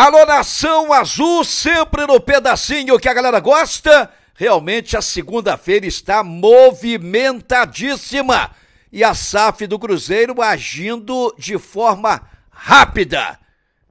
Alô, Nação Azul, sempre no pedacinho que a galera gosta. Realmente a segunda-feira está movimentadíssima e a SAF do Cruzeiro agindo de forma rápida.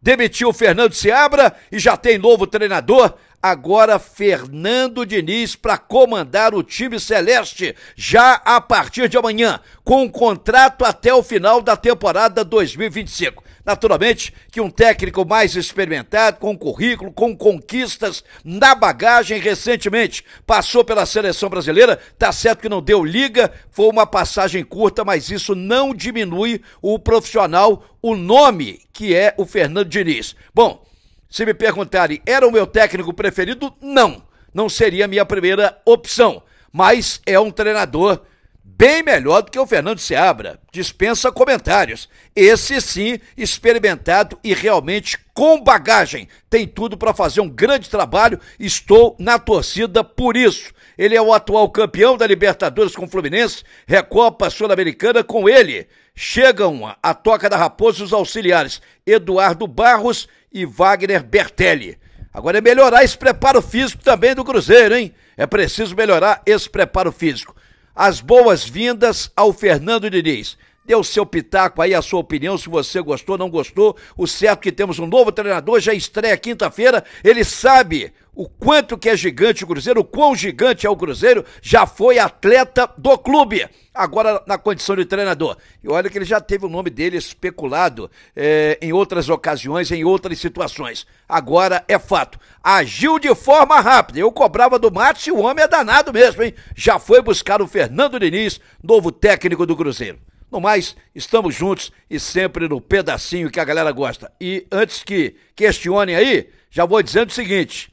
Demitiu Fernando Seabra e já tem novo treinador. Agora Fernando Diniz para comandar o time celeste já a partir de amanhã, com um contrato até o final da temporada 2025. Naturalmente que um técnico mais experimentado, com currículo, com conquistas na bagagem recentemente, passou pela seleção brasileira, tá certo que não deu liga, foi uma passagem curta, mas isso não diminui o profissional, o nome que é o Fernando Diniz. Bom, se me perguntarem, era o meu técnico preferido? Não, não seria a minha primeira opção, mas é um treinador bem melhor do que o Fernando Seabra. Dispensa comentários. Esse sim, experimentado e realmente com bagagem. Tem tudo para fazer um grande trabalho. Estou na torcida por isso. Ele é o atual campeão da Libertadores com o Fluminense, Recopa Sul-Americana com ele. Chegam a toca da Raposa os auxiliares Eduardo Barros e Wagner Bertelli. Agora é melhorar esse preparo físico também do Cruzeiro, hein? É preciso melhorar esse preparo físico as boas-vindas ao Fernando Diniz. Dê o seu pitaco aí, a sua opinião, se você gostou, não gostou. O certo é que temos um novo treinador, já estreia quinta-feira. Ele sabe o quanto que é gigante o Cruzeiro, o quão gigante é o Cruzeiro, já foi atleta do clube, agora na condição de treinador. E olha que ele já teve o nome dele especulado eh, em outras ocasiões, em outras situações. Agora é fato. Agiu de forma rápida. Eu cobrava do Matos e o homem é danado mesmo, hein? Já foi buscar o Fernando Diniz, novo técnico do Cruzeiro. No mais, estamos juntos e sempre no pedacinho que a galera gosta. E antes que questionem aí, já vou dizendo o seguinte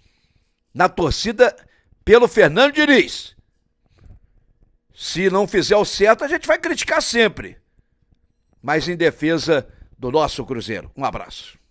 na torcida pelo Fernando Diniz. Se não fizer o certo, a gente vai criticar sempre. Mas em defesa do nosso Cruzeiro. Um abraço.